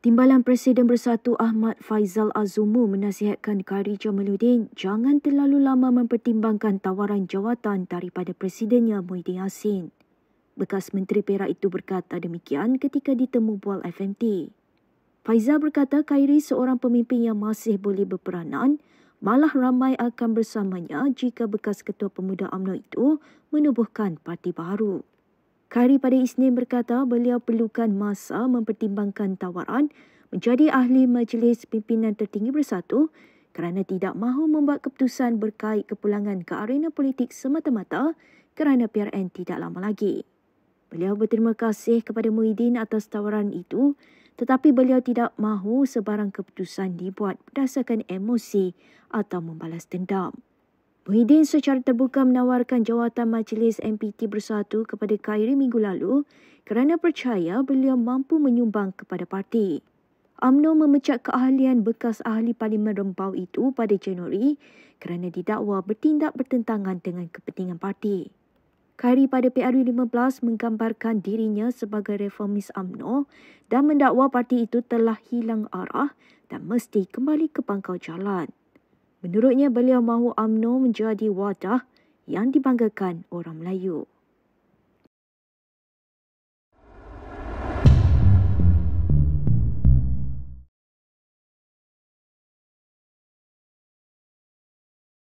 Timbalan Presiden Bersatu Ahmad Faizal Azumu menasihatkan Kari Jamaluddin jangan terlalu lama mempertimbangkan tawaran jawatan daripada Presidennya Muhyiddin Yassin. Bekas Menteri Perak itu berkata demikian ketika ditemu bual FMT. Faizal berkata Khairi seorang pemimpin yang masih boleh berperanan, malah ramai akan bersamanya jika bekas Ketua Pemuda UMNO itu menubuhkan parti baru. Kari pada Isnin berkata beliau perlukan masa mempertimbangkan tawaran menjadi ahli majlis pimpinan tertinggi bersatu kerana tidak mahu membuat keputusan berkait kepulangan ke arena politik semata-mata kerana PRN tidak lama lagi. Beliau berterima kasih kepada Muhyiddin atas tawaran itu tetapi beliau tidak mahu sebarang keputusan dibuat berdasarkan emosi atau membalas dendam. Muhyiddin secara terbuka menawarkan jawatan Majlis MPT Bersatu kepada Khairi minggu lalu kerana percaya beliau mampu menyumbang kepada parti. Amno memecat keahlian bekas ahli Parlimen Rempau itu pada Januari kerana didakwa bertindak bertentangan dengan kepentingan parti. Khairi pada PRU15 menggambarkan dirinya sebagai reformis Amno dan mendakwa parti itu telah hilang arah dan mesti kembali ke pangkal jalan. Menurutnya, beliau mahu UMNO menjadi wadah yang dibanggakan orang Melayu.